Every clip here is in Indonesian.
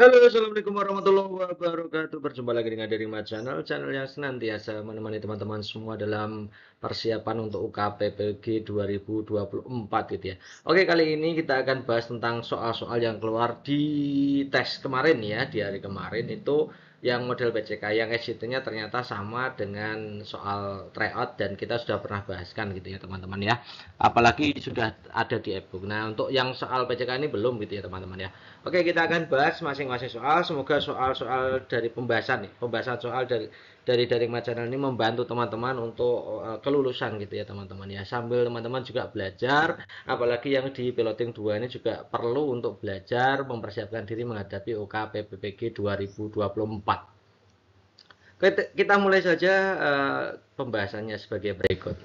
Halo, Assalamualaikum warahmatullahi wabarakatuh. Berjumpa lagi dengan dari Mat Channel, channel yang senantiasa menemani teman-teman semua dalam persiapan untuk UKPPG 2024 gitu ya. Oke, kali ini kita akan bahas tentang soal-soal yang keluar di tes kemarin ya, di hari kemarin itu yang model PCK yang exitnya ternyata sama dengan soal tryout dan kita sudah pernah bahaskan gitu ya teman-teman ya apalagi sudah ada di ebook nah untuk yang soal PCK ini belum gitu ya teman-teman ya oke kita akan bahas masing-masing soal semoga soal-soal dari pembahasan nih pembahasan soal dari dari dari Channel ini membantu teman-teman untuk eh, kelulusan gitu ya teman-teman ya sambil teman-teman juga belajar apalagi yang di piloting 2 ini juga perlu untuk belajar mempersiapkan diri menghadapi UKP PPG 2024 kita, kita mulai saja uh, pembahasannya sebagai berikut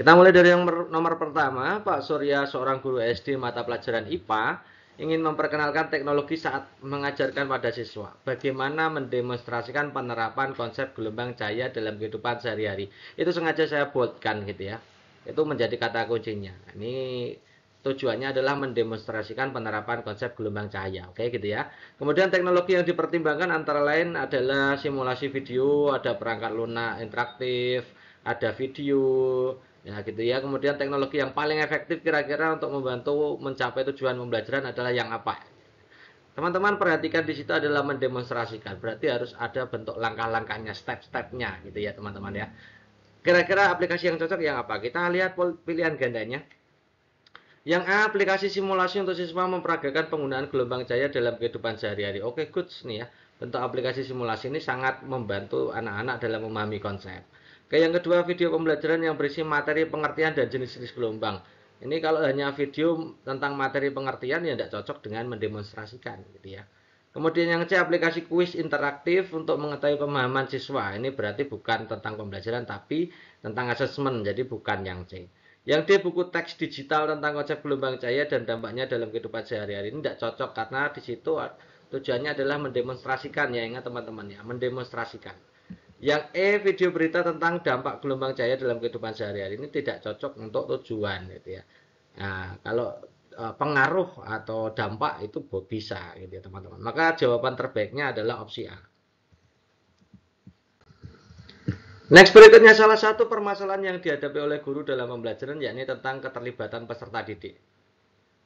kita mulai dari yang nomor pertama Pak Surya seorang guru SD mata pelajaran IPA ingin memperkenalkan teknologi saat mengajarkan pada siswa. Bagaimana mendemonstrasikan penerapan konsep gelombang cahaya dalam kehidupan sehari-hari. Itu sengaja saya buatkan gitu ya. Itu menjadi kata kuncinya. Ini tujuannya adalah mendemonstrasikan penerapan konsep gelombang cahaya. Oke gitu ya. Kemudian teknologi yang dipertimbangkan antara lain adalah simulasi video, ada perangkat lunak interaktif, ada video, Ya gitu ya. Kemudian teknologi yang paling efektif kira-kira untuk membantu mencapai tujuan pembelajaran adalah yang apa? Teman-teman perhatikan di situ adalah mendemonstrasikan. Berarti harus ada bentuk langkah-langkahnya, step-stepnya gitu ya teman-teman ya. Kira-kira aplikasi yang cocok yang apa? Kita lihat pilihan gandanya. Yang A, aplikasi simulasi untuk siswa memperagakan penggunaan gelombang cahaya dalam kehidupan sehari-hari. Oke, good nih ya. Bentuk aplikasi simulasi ini sangat membantu anak-anak dalam memahami konsep. Oke, yang kedua video pembelajaran yang berisi materi pengertian dan jenis-jenis gelombang. Ini kalau hanya video tentang materi pengertian yang tidak cocok dengan mendemonstrasikan gitu ya. Kemudian yang C aplikasi kuis interaktif untuk mengetahui pemahaman siswa. Ini berarti bukan tentang pembelajaran tapi tentang asesmen. Jadi bukan yang C. Yang D buku teks digital tentang konsep gelombang cahaya dan dampaknya dalam kehidupan sehari-hari ini tidak cocok karena di situ tujuannya adalah mendemonstrasikan ya ingat teman-teman ya mendemonstrasikan. Yang E video berita tentang dampak gelombang cahaya dalam kehidupan sehari-hari ini tidak cocok untuk tujuan gitu ya. Nah, kalau e, pengaruh atau dampak itu bisa gitu ya teman-teman. Maka jawaban terbaiknya adalah opsi A. Next berikutnya salah satu permasalahan yang dihadapi oleh guru dalam pembelajaran yakni tentang keterlibatan peserta didik.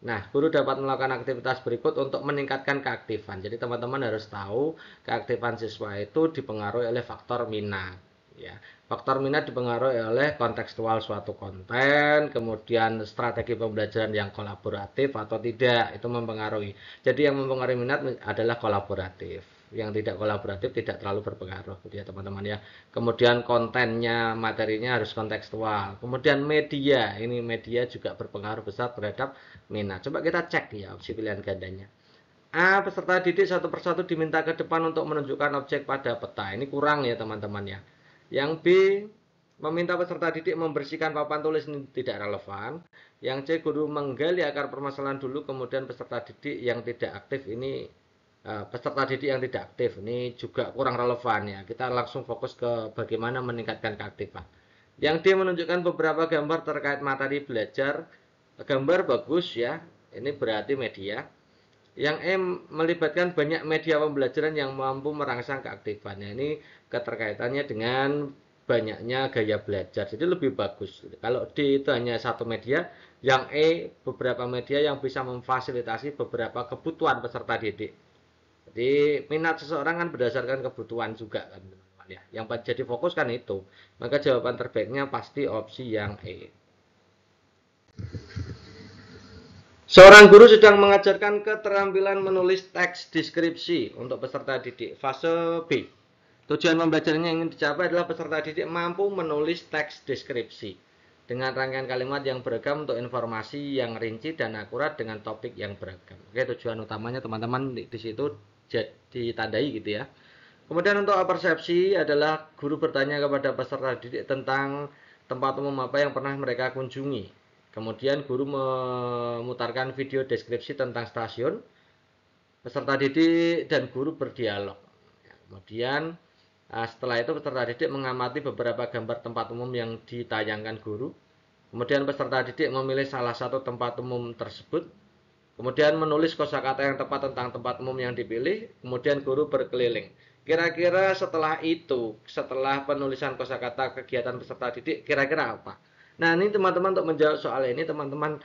Nah, guru dapat melakukan aktivitas berikut untuk meningkatkan keaktifan. Jadi, teman-teman harus tahu keaktifan siswa itu dipengaruhi oleh faktor minat ya faktor minat dipengaruhi oleh kontekstual suatu konten kemudian strategi pembelajaran yang kolaboratif atau tidak itu mempengaruhi jadi yang mempengaruhi minat adalah kolaboratif yang tidak kolaboratif tidak terlalu berpengaruh gitu ya teman-teman ya kemudian kontennya materinya harus kontekstual kemudian media ini media juga berpengaruh besar terhadap minat coba kita cek ya opsi pilihan gandanya A peserta didik satu persatu diminta ke depan untuk menunjukkan objek pada peta ini kurang ya teman-teman ya yang B meminta peserta didik membersihkan papan tulis ini tidak relevan. Yang C guru menggali akar permasalahan dulu kemudian peserta didik yang tidak aktif ini eh, peserta didik yang tidak aktif ini juga kurang relevan ya. Kita langsung fokus ke bagaimana meningkatkan keaktifan. Yang D menunjukkan beberapa gambar terkait materi belajar. Gambar bagus ya. Ini berarti media yang M melibatkan banyak media pembelajaran yang mampu merangsang keaktifannya ini keterkaitannya dengan banyaknya gaya belajar jadi lebih bagus kalau D itu hanya satu media yang E beberapa media yang bisa memfasilitasi beberapa kebutuhan peserta didik jadi minat seseorang kan berdasarkan kebutuhan juga kan teman-teman ya yang jadi fokus kan itu maka jawaban terbaiknya pasti opsi yang E Seorang guru sedang mengajarkan keterampilan menulis teks deskripsi untuk peserta didik fase B. Tujuan pembelajarannya yang ingin dicapai adalah peserta didik mampu menulis teks deskripsi dengan rangkaian kalimat yang beragam untuk informasi yang rinci dan akurat dengan topik yang beragam. Oke, tujuan utamanya teman-teman di situ ditandai gitu ya. Kemudian untuk persepsi adalah guru bertanya kepada peserta didik tentang tempat umum apa yang pernah mereka kunjungi Kemudian guru memutarkan video deskripsi tentang stasiun. Peserta didik dan guru berdialog. Kemudian eh, setelah itu peserta didik mengamati beberapa gambar tempat umum yang ditayangkan guru. Kemudian peserta didik memilih salah satu tempat umum tersebut. Kemudian menulis kosakata yang tepat tentang tempat umum yang dipilih. Kemudian guru berkeliling. Kira-kira setelah itu, setelah penulisan kosakata kegiatan peserta didik, kira-kira apa? Nah ini teman-teman untuk menjawab soal ini teman-teman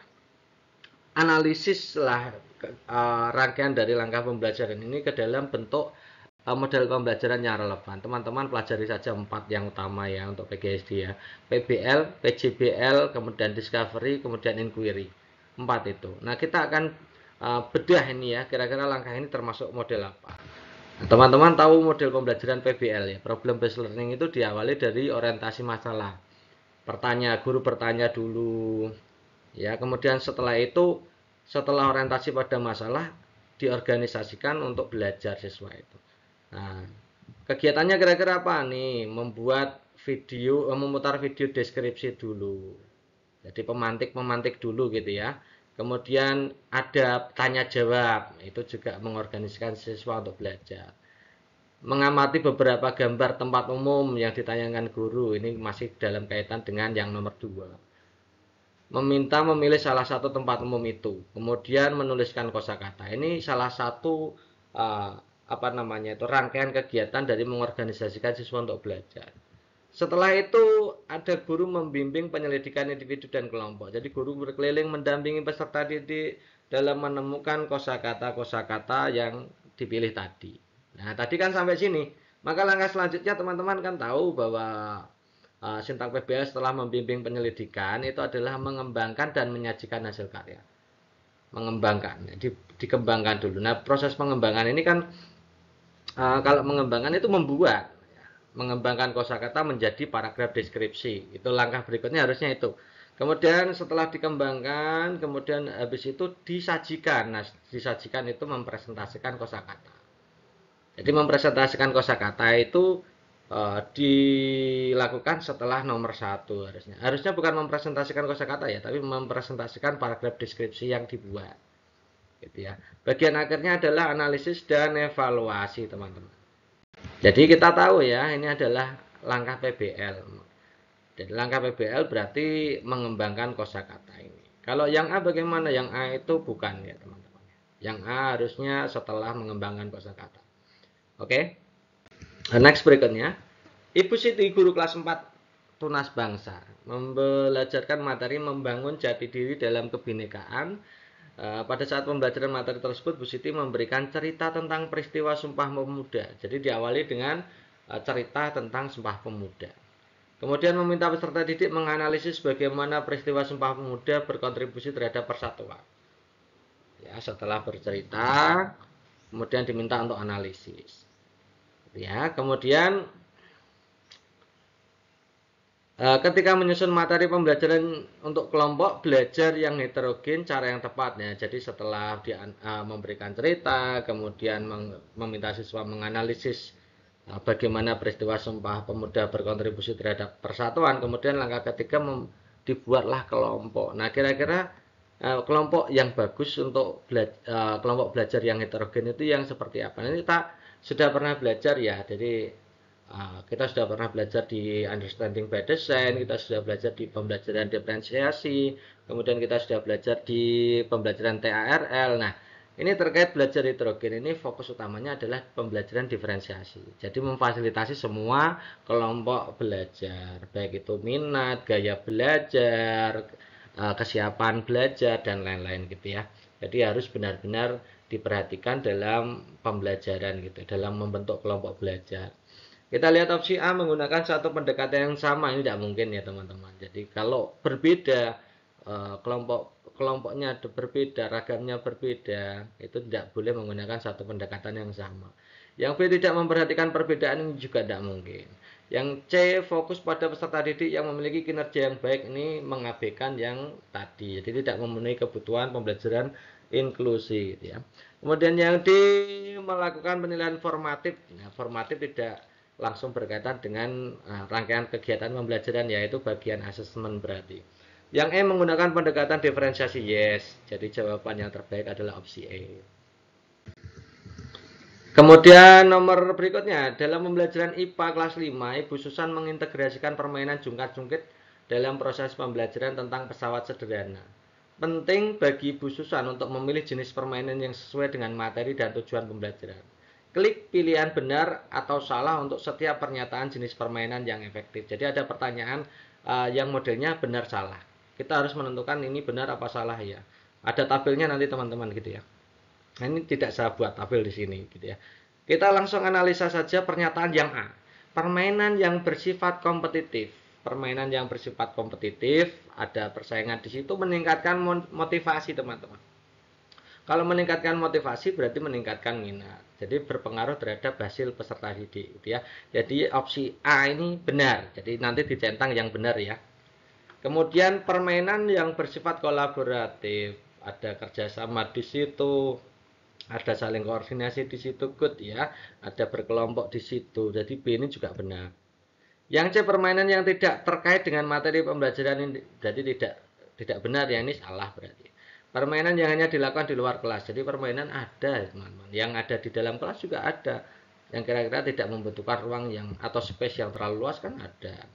analisislah uh, eh, rangkaian dari langkah pembelajaran ini ke dalam bentuk uh, model pembelajaran yang relevan. Teman-teman pelajari saja empat yang utama ya untuk PGSD ya. PBL, PJBL, kemudian Discovery, kemudian Inquiry. Empat itu. Nah kita akan uh, bedah ini ya kira-kira langkah ini termasuk model apa. Nah, teman-teman tahu model pembelajaran PBL ya. Problem based learning itu diawali dari orientasi masalah bertanya guru bertanya dulu ya kemudian setelah itu setelah orientasi pada masalah diorganisasikan untuk belajar siswa itu nah kegiatannya kira-kira apa nih membuat video eh, memutar video deskripsi dulu jadi pemantik pemantik dulu gitu ya kemudian ada tanya jawab itu juga mengorganisasikan siswa untuk belajar mengamati beberapa gambar tempat umum yang ditayangkan guru ini masih dalam kaitan dengan yang nomor dua meminta memilih salah satu tempat umum itu kemudian menuliskan kosakata ini salah satu uh, apa namanya itu rangkaian kegiatan dari mengorganisasikan siswa untuk belajar setelah itu ada guru membimbing penyelidikan individu dan kelompok jadi guru berkeliling mendampingi peserta didik dalam menemukan kosakata kosakata yang dipilih tadi Nah, tadi kan sampai sini. Maka langkah selanjutnya teman-teman kan tahu bahwa uh, Sintang PBL setelah membimbing penyelidikan itu adalah mengembangkan dan menyajikan hasil karya. Mengembangkan, ya, di, dikembangkan dulu. Nah, proses pengembangan ini kan uh, kalau mengembangkan itu membuat ya, mengembangkan kosakata menjadi paragraf deskripsi. Itu langkah berikutnya harusnya itu. Kemudian setelah dikembangkan, kemudian habis itu disajikan. Nah, disajikan itu mempresentasikan kosakata. Jadi mempresentasikan kosakata itu uh, dilakukan setelah nomor satu harusnya. Harusnya bukan mempresentasikan kosakata ya, tapi mempresentasikan paragraf deskripsi yang dibuat. Gitu ya. Bagian akhirnya adalah analisis dan evaluasi, teman-teman. Jadi kita tahu ya, ini adalah langkah PBL. Jadi langkah PBL berarti mengembangkan kosakata ini. Kalau yang A bagaimana? Yang A itu bukan ya, teman-teman. Yang A harusnya setelah mengembangkan kosakata. Oke. Okay? Nah, next berikutnya. Ibu Siti guru kelas 4 Tunas Bangsa membelajarkan materi membangun jati diri dalam kebinekaan. Eh, pada saat pembelajaran materi tersebut, Bu Siti memberikan cerita tentang peristiwa Sumpah Pemuda. Jadi diawali dengan eh, cerita tentang Sumpah Pemuda. Kemudian meminta peserta didik menganalisis bagaimana peristiwa Sumpah Pemuda berkontribusi terhadap persatuan. Ya, setelah bercerita, kemudian diminta untuk analisis ya kemudian eh, ketika menyusun materi pembelajaran untuk kelompok belajar yang heterogen cara yang tepat ya jadi setelah di, uh, eh, memberikan cerita kemudian meminta siswa menganalisis uh, bagaimana peristiwa sumpah pemuda berkontribusi terhadap persatuan kemudian langkah ketiga dibuatlah kelompok nah kira-kira uh, kelompok yang bagus untuk bela kelompok belajar yang heterogen itu yang seperti apa nah, ini kita sudah pernah belajar ya jadi uh, kita sudah pernah belajar di understanding by design kita sudah belajar di pembelajaran diferensiasi kemudian kita sudah belajar di pembelajaran TARL nah ini terkait belajar hidrogen ini fokus utamanya adalah pembelajaran diferensiasi. Jadi memfasilitasi semua kelompok belajar, baik itu minat, gaya belajar, eh, kesiapan belajar dan lain-lain gitu ya. Jadi harus benar-benar diperhatikan dalam pembelajaran gitu, dalam membentuk kelompok belajar. Kita lihat opsi A menggunakan satu pendekatan yang sama ini tidak mungkin ya teman-teman. Jadi kalau berbeda eh, kelompok kelompoknya berbeda, ragamnya berbeda, itu tidak boleh menggunakan satu pendekatan yang sama. Yang B tidak memperhatikan perbedaan ini juga tidak mungkin. Yang C fokus pada peserta didik yang memiliki kinerja yang baik ini mengabaikan yang tadi. Jadi tidak memenuhi kebutuhan pembelajaran inklusi gitu ya. Kemudian yang di melakukan penilaian formatif. Nah, formatif tidak langsung berkaitan dengan uh, rangkaian kegiatan pembelajaran yaitu bagian asesmen berarti. Yang E menggunakan pendekatan diferensiasi yes. Jadi jawaban yang terbaik adalah opsi E. Kemudian nomor berikutnya, dalam pembelajaran IPA kelas 5, Ibu Susan mengintegrasikan permainan jungkat-jungkit dalam proses pembelajaran tentang pesawat sederhana penting bagi Bu Susan untuk memilih jenis permainan yang sesuai dengan materi dan tujuan pembelajaran. Klik pilihan benar atau salah untuk setiap pernyataan jenis permainan yang efektif. Jadi ada pertanyaan uh, yang modelnya benar salah. Kita harus menentukan ini benar apa salah ya. Ada tabelnya nanti teman-teman gitu ya. Nah, ini tidak saya buat tabel di sini gitu ya. Kita langsung analisa saja pernyataan yang A. Permainan yang bersifat kompetitif permainan yang bersifat kompetitif, ada persaingan di situ meningkatkan motivasi teman-teman. Kalau meningkatkan motivasi berarti meningkatkan minat. Jadi berpengaruh terhadap hasil peserta didik gitu ya. Jadi opsi A ini benar. Jadi nanti dicentang yang benar ya. Kemudian permainan yang bersifat kolaboratif, ada kerjasama di situ, ada saling koordinasi di situ good ya, ada berkelompok di situ. Jadi B ini juga benar. Yang C permainan yang tidak terkait dengan materi pembelajaran ini berarti tidak tidak benar ya ini salah berarti. Permainan yang hanya dilakukan di luar kelas. Jadi permainan ada teman-teman. Yang ada di dalam kelas juga ada. Yang kira-kira tidak membutuhkan ruang yang atau space yang terlalu luas kan ada.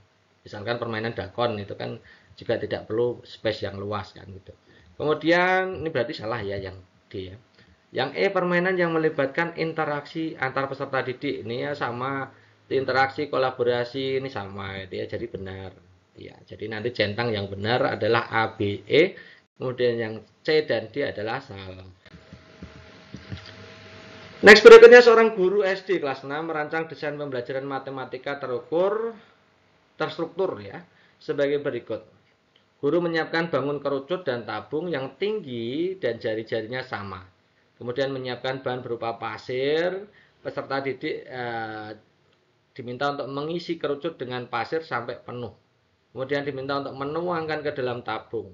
Misalkan permainan dakon itu kan juga tidak perlu space yang luas kan gitu. Kemudian ini berarti salah ya yang D ya. Yang E permainan yang melibatkan interaksi antar peserta didik ini ya sama interaksi kolaborasi ini sama gitu ya jadi benar ya jadi nanti centang yang benar adalah ABE kemudian yang C dan D adalah salah Next berikutnya seorang guru SD kelas 6 merancang desain pembelajaran matematika terukur terstruktur ya sebagai berikut. Guru menyiapkan bangun kerucut dan tabung yang tinggi dan jari-jarinya sama. Kemudian menyiapkan bahan berupa pasir, peserta didik eh, diminta untuk mengisi kerucut dengan pasir sampai penuh. Kemudian diminta untuk menuangkan ke dalam tabung.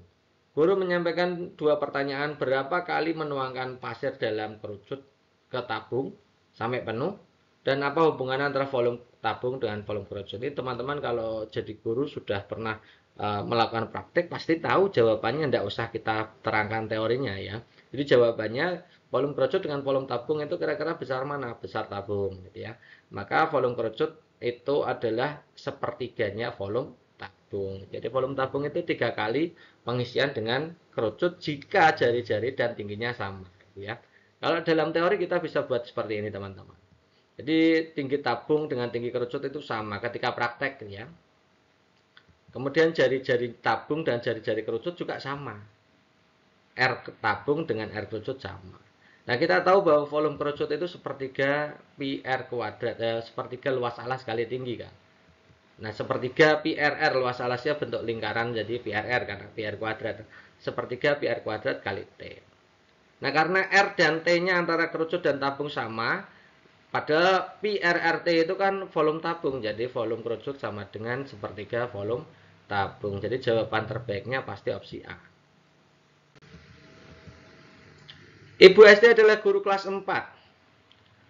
Guru menyampaikan dua pertanyaan, berapa kali menuangkan pasir dalam kerucut ke tabung sampai penuh? Dan apa hubungan antara volume tabung dengan volume kerucut? Ini teman-teman kalau jadi guru sudah pernah e, melakukan praktik pasti tahu jawabannya, tidak usah kita terangkan teorinya ya. Jadi jawabannya volume kerucut dengan volume tabung itu kira-kira besar mana? Besar tabung gitu ya. Maka volume kerucut itu adalah sepertiganya volume tabung. Jadi volume tabung itu tiga kali pengisian dengan kerucut jika jari-jari dan tingginya sama gitu ya. Kalau dalam teori kita bisa buat seperti ini teman-teman. Jadi tinggi tabung dengan tinggi kerucut itu sama ketika praktek gitu ya. Kemudian jari-jari tabung dan jari-jari kerucut juga sama. R tabung dengan R kerucut sama. Nah, kita tahu bahwa volume kerucut itu sepertiga PR kuadrat, eh, sepertiga luas alas kali tinggi, kan? Nah, sepertiga PRR luas alasnya bentuk lingkaran jadi PRR karena PR kuadrat. Sepertiga PR kuadrat kali T. Nah, karena R dan T-nya antara kerucut dan tabung sama, pada PRRT itu kan volume tabung, jadi volume kerucut sama dengan sepertiga volume tabung. Jadi jawaban terbaiknya pasti opsi A. Ibu SD adalah guru kelas 4.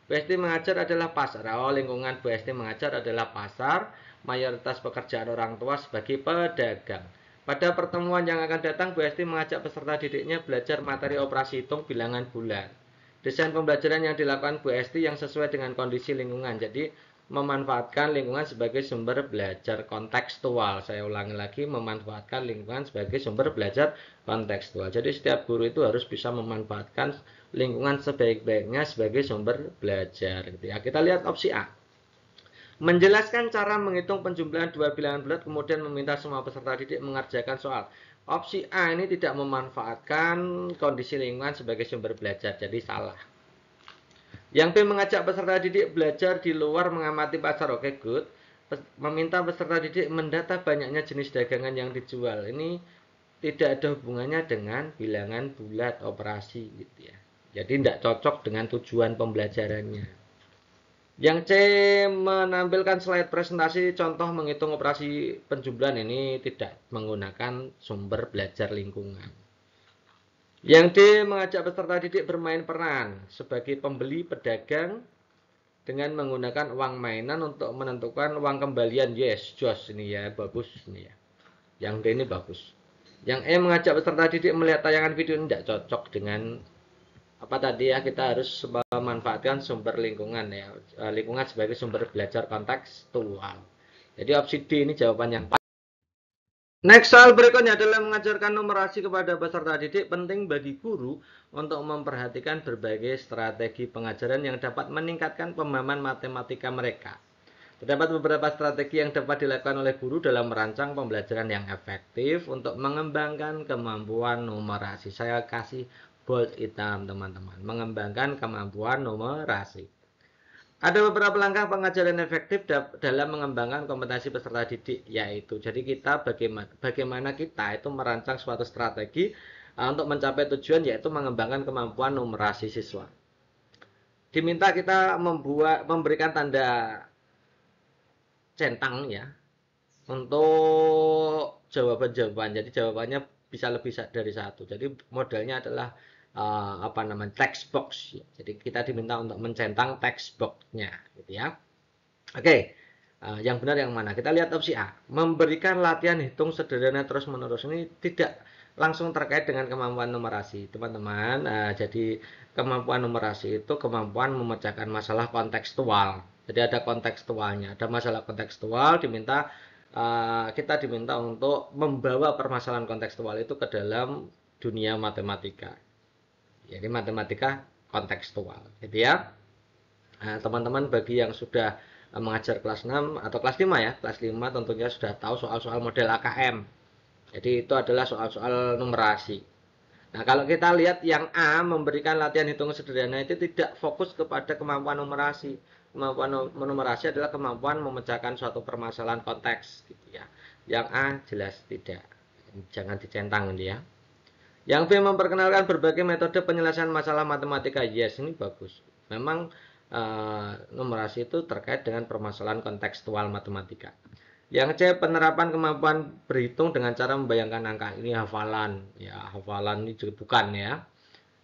Bu SD mengajar adalah pasar. Oh, lingkungan Bu SD mengajar adalah pasar. Mayoritas pekerjaan orang tua sebagai pedagang. Pada pertemuan yang akan datang, Bu SD mengajak peserta didiknya belajar materi operasi hitung bilangan bulan. Desain pembelajaran yang dilakukan Bu SD yang sesuai dengan kondisi lingkungan. Jadi, memanfaatkan lingkungan sebagai sumber belajar kontekstual. Saya ulangi lagi, memanfaatkan lingkungan sebagai sumber belajar kontekstual. Jadi setiap guru itu harus bisa memanfaatkan lingkungan sebaik-baiknya sebagai sumber belajar. Gitu ya. Kita lihat opsi A. Menjelaskan cara menghitung penjumlahan dua bilangan bulat kemudian meminta semua peserta didik mengerjakan soal. Opsi A ini tidak memanfaatkan kondisi lingkungan sebagai sumber belajar, jadi salah. Yang B mengajak peserta didik belajar di luar mengamati pasar. Oke, okay, good. Meminta peserta didik mendata banyaknya jenis dagangan yang dijual. Ini tidak ada hubungannya dengan bilangan bulat operasi gitu ya. Jadi tidak cocok dengan tujuan pembelajarannya. Yang C menampilkan slide presentasi contoh menghitung operasi penjumlahan ini tidak menggunakan sumber belajar lingkungan. Yang D mengajak peserta didik bermain peran sebagai pembeli pedagang dengan menggunakan uang mainan untuk menentukan uang kembalian. Yes, jos ini ya, bagus ini ya. Yang D ini bagus. Yang E mengajak peserta didik melihat tayangan video ini tidak cocok dengan apa tadi ya kita harus memanfaatkan sumber lingkungan ya eh, lingkungan sebagai sumber belajar konteks kontekstual. Jadi opsi D ini jawaban yang Next soal berikutnya adalah mengajarkan numerasi kepada peserta didik penting bagi guru untuk memperhatikan berbagai strategi pengajaran yang dapat meningkatkan pemahaman matematika mereka. Terdapat beberapa strategi yang dapat dilakukan oleh guru dalam merancang pembelajaran yang efektif untuk mengembangkan kemampuan numerasi. Saya kasih bold hitam teman-teman, mengembangkan kemampuan numerasi. Ada beberapa langkah pengajaran efektif dalam mengembangkan kompetensi peserta didik, yaitu jadi kita bagaimana bagaimana kita itu merancang suatu strategi eh, untuk mencapai tujuan yaitu mengembangkan kemampuan numerasi siswa. Diminta kita membuat memberikan tanda centang ya untuk jawaban-jawaban. Jadi jawabannya bisa lebih dari satu. Jadi modelnya adalah uh, apa namanya text box. Ya. Jadi kita diminta untuk mencentang text boxnya, gitu ya. Oke, okay. uh, eh, yang benar yang mana? Kita lihat opsi A. Memberikan latihan hitung sederhana terus menerus ini tidak langsung terkait dengan kemampuan numerasi, teman-teman. Uh, jadi kemampuan numerasi itu kemampuan memecahkan masalah kontekstual. Jadi ada kontekstualnya, ada masalah kontekstual diminta uh, kita diminta untuk membawa permasalahan kontekstual itu ke dalam dunia matematika jadi matematika kontekstual gitu ya nah, teman-teman nah, bagi yang sudah eh, mengajar kelas 6 atau kelas 5 ya kelas 5 tentunya sudah tahu soal-soal model AKM jadi itu adalah soal-soal numerasi nah kalau kita lihat yang A memberikan latihan hitung sederhana itu tidak fokus kepada kemampuan numerasi kemampuan numerasi adalah kemampuan memecahkan suatu permasalahan konteks gitu ya yang A jelas tidak jangan dicentang gitu ya yang B memperkenalkan berbagai metode penyelesaian masalah matematika. Yes, ini bagus. Memang uh, numerasi itu terkait dengan permasalahan kontekstual matematika. Yang C penerapan kemampuan berhitung dengan cara membayangkan angka ini hafalan ya hafalan ini juga bukan ya.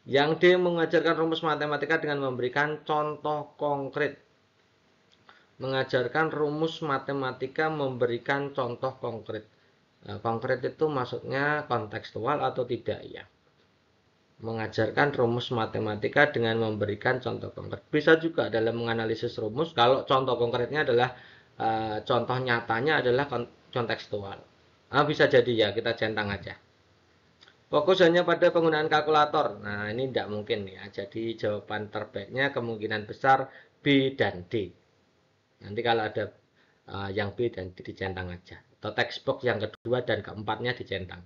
Yang D mengajarkan rumus matematika dengan memberikan contoh konkret. Mengajarkan rumus matematika memberikan contoh konkret. Nah, konkret itu maksudnya kontekstual atau tidak ya. Mengajarkan rumus matematika dengan memberikan contoh konkret. Bisa juga dalam menganalisis rumus kalau contoh konkretnya adalah uh, contoh nyatanya adalah kontekstual. Nah, bisa jadi ya, kita centang aja. Fokus hanya pada penggunaan kalkulator. Nah, ini tidak mungkin ya. Jadi jawaban terbaiknya kemungkinan besar B dan D. Nanti kalau ada uh, yang B dan D dicentang aja atau teks box yang kedua dan keempatnya dicentang.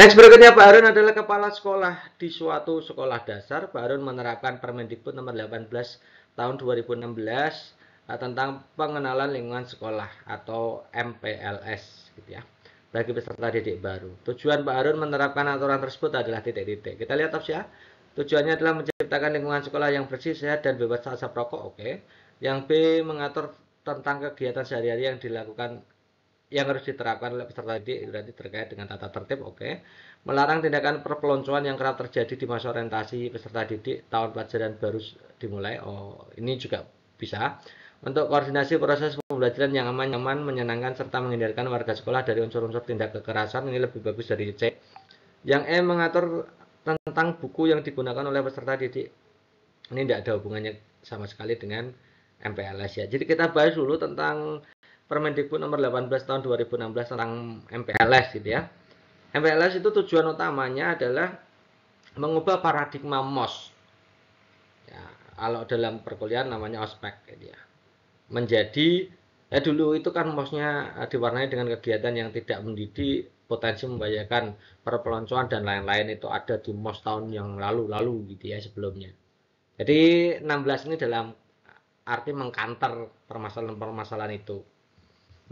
Next berikutnya Pak Harun adalah kepala sekolah di suatu sekolah dasar. Pak Harun menerapkan Permendikbud nomor 18 tahun 2016 eh, tentang pengenalan lingkungan sekolah atau MPLS gitu ya bagi peserta didik baru. Tujuan Pak Harun menerapkan aturan tersebut adalah titik-titik. Kita lihat tops ya. Tujuannya adalah menciptakan lingkungan sekolah yang bersih, sehat, dan bebas asap rokok. Oke. Okay. Yang B mengatur tentang kegiatan sehari-hari yang dilakukan yang harus diterapkan oleh peserta didik berarti terkait dengan tata tertib oke okay. melarang tindakan perpeloncoan yang kerap terjadi di masa orientasi peserta didik tahun pelajaran baru dimulai oh ini juga bisa untuk koordinasi proses pembelajaran yang aman nyaman menyenangkan serta menghindarkan warga sekolah dari unsur-unsur tindak kekerasan ini lebih bagus dari C yang E mengatur tentang buku yang digunakan oleh peserta didik ini tidak ada hubungannya sama sekali dengan MPLS ya. Jadi kita bahas dulu tentang Permendikbud nomor 18 tahun 2016 tentang MPLS gitu ya. MPLS itu tujuan utamanya adalah mengubah paradigma MOS. Ya, kalau dalam perkuliahan namanya ospek gitu ya. Menjadi ya dulu itu kan MOS-nya eh, diwarnai dengan kegiatan yang tidak mendidik, potensi membahayakan perpeloncoan dan lain-lain itu ada di MOS tahun yang lalu-lalu gitu ya sebelumnya. Jadi 16 ini dalam arti mengkanter permasalahan-permasalahan itu.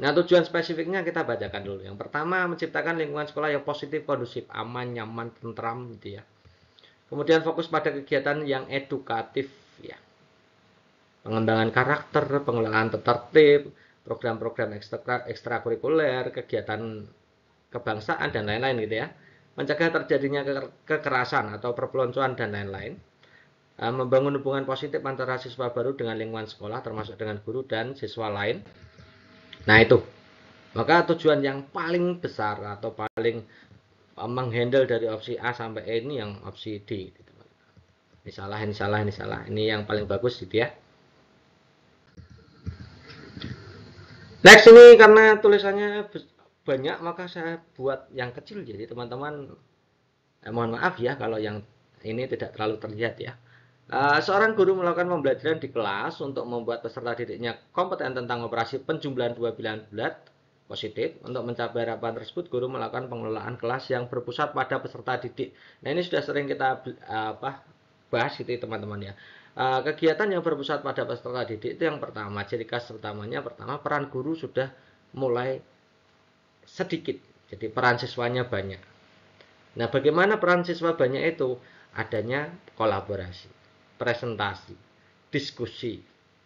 Nah, tujuan spesifiknya kita bacakan dulu. Yang pertama, menciptakan lingkungan sekolah yang positif, kondusif, aman, nyaman, tentram gitu ya. Kemudian fokus pada kegiatan yang edukatif ya. Pengembangan karakter, pengelolaan tertib, program-program ekstra ekstrakurikuler, kegiatan kebangsaan dan lain-lain gitu ya. Mencegah terjadinya kekerasan atau perpeloncoan dan lain-lain Eh, membangun hubungan positif antara siswa baru dengan lingkungan sekolah termasuk dengan guru dan siswa lain. Nah, itu. Maka tujuan yang paling besar atau paling eh, menghandle dari opsi A sampai E ini yang opsi D. Gitu. Ini salah, ini salah, ini salah. Ini yang paling bagus gitu ya. Next ini karena tulisannya banyak maka saya buat yang kecil jadi teman-teman eh, mohon maaf ya kalau yang ini tidak terlalu terlihat ya. Eh, seorang guru melakukan pembelajaran di kelas untuk membuat peserta didiknya kompeten tentang operasi penjumlahan dua bilangan bulat positif. Untuk mencapai harapan tersebut, guru melakukan pengelolaan kelas yang berpusat pada peserta didik. Nah ini sudah sering kita eh, apa bahas gitu ya, teman-teman ya. Eh, kegiatan yang berpusat pada peserta didik itu yang pertama. Ciri khas utamanya pertama peran guru sudah mulai sedikit. Jadi peran siswanya banyak. Nah bagaimana peran siswa banyak itu? Adanya kolaborasi presentasi, diskusi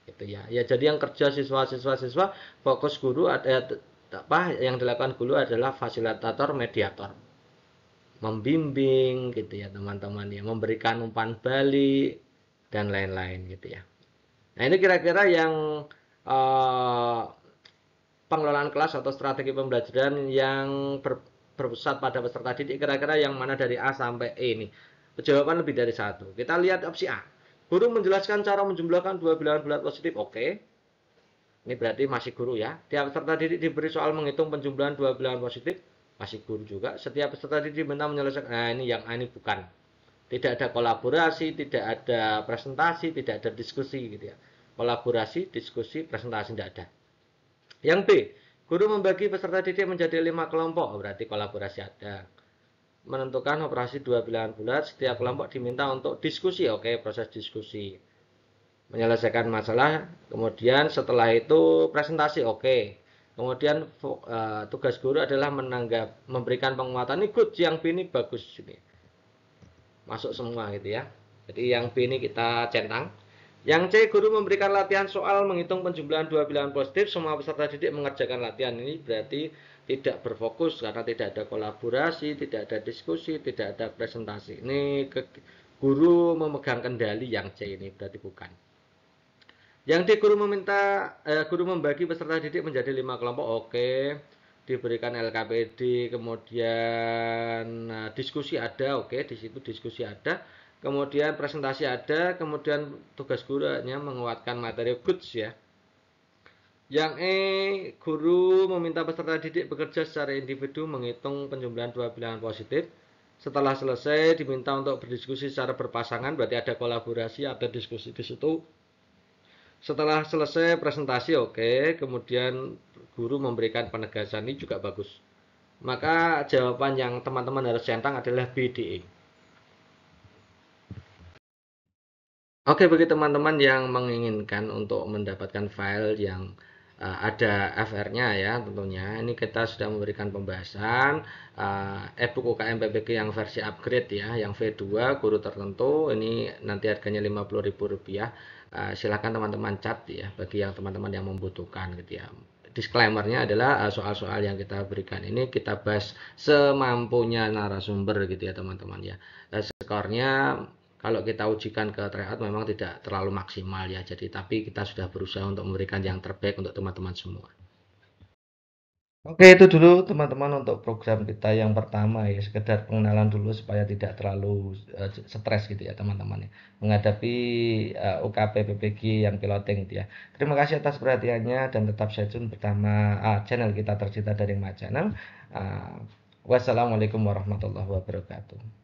gitu ya. Ya jadi yang kerja siswa-siswa siswa fokus guru ada eh, apa yang dilakukan guru adalah fasilitator mediator membimbing gitu ya teman-teman ya memberikan umpan balik dan lain-lain gitu ya nah ini kira-kira yang eh, pengelolaan kelas atau strategi pembelajaran yang ber, berpusat pada peserta didik kira-kira yang mana dari A sampai E ini jawaban lebih dari satu kita lihat opsi A Guru menjelaskan cara menjumlahkan dua bilangan bulat positif. Oke. Ini berarti masih guru ya. Tiap peserta didik diberi soal menghitung penjumlahan dua bilangan positif. Masih guru juga. Setiap peserta didik diminta menyelesaikan. Nah ini yang ah, ini bukan. Tidak ada kolaborasi, tidak ada presentasi, tidak ada diskusi gitu ya. Kolaborasi, diskusi, presentasi tidak ada. Yang B, guru membagi peserta didik menjadi lima kelompok. Oh, berarti kolaborasi ada menentukan operasi dua pilihan bulat, setiap kelompok diminta untuk diskusi, oke, proses diskusi. Menyelesaikan masalah, kemudian setelah itu presentasi, oke. Kemudian uh, tugas guru adalah menanggap, memberikan penguatan, ini good, yang B ini bagus. Ini. Masuk semua gitu ya. Jadi yang B ini kita centang. Yang C, guru memberikan latihan soal menghitung penjumlahan dua pilihan positif. Semua peserta didik mengerjakan latihan ini berarti tidak berfokus karena tidak ada kolaborasi, tidak ada diskusi, tidak ada presentasi. Ini ke, guru memegang kendali yang C ini berarti bukan. Yang D guru meminta eh, guru membagi peserta didik menjadi lima kelompok. Oke, diberikan LKPD, kemudian nah, diskusi ada. Oke, di situ diskusi ada. Kemudian presentasi ada, kemudian tugas gurunya menguatkan materi goods ya yang E, guru meminta peserta didik bekerja secara individu menghitung penjumlahan dua bilangan positif. Setelah selesai, diminta untuk berdiskusi secara berpasangan, berarti ada kolaborasi, ada diskusi di situ. Setelah selesai presentasi, oke, okay. kemudian guru memberikan penegasan ini juga bagus. Maka jawaban yang teman-teman harus centang adalah BDE. Oke, bagi teman-teman yang menginginkan untuk mendapatkan file yang Eh, ada FR-nya ya tentunya. Ini kita sudah memberikan pembahasan e-book eh, UKM PPG yang versi upgrade ya, yang V2 guru tertentu ini nanti harganya Rp50.000. Eh, silahkan teman-teman cat ya bagi yang teman-teman yang membutuhkan gitu ya. Disclaimer-nya adalah soal-soal yang kita berikan ini kita bahas semampunya narasumber gitu ya teman-teman ya. Skornya kalau kita ujikan ke tryout memang tidak terlalu maksimal ya. Jadi tapi kita sudah berusaha untuk memberikan yang terbaik untuk teman-teman semua. Oke, itu dulu teman-teman untuk program kita yang pertama ya, sekedar pengenalan dulu supaya tidak terlalu uh, stres gitu ya teman-teman ya, menghadapi uh, eh, UKP PPG yang piloting gitu ya. Terima kasih atas perhatiannya dan tetap stay tune pertama uh, eh, channel kita tercinta dari Ma Uh, wassalamualaikum warahmatullahi wabarakatuh.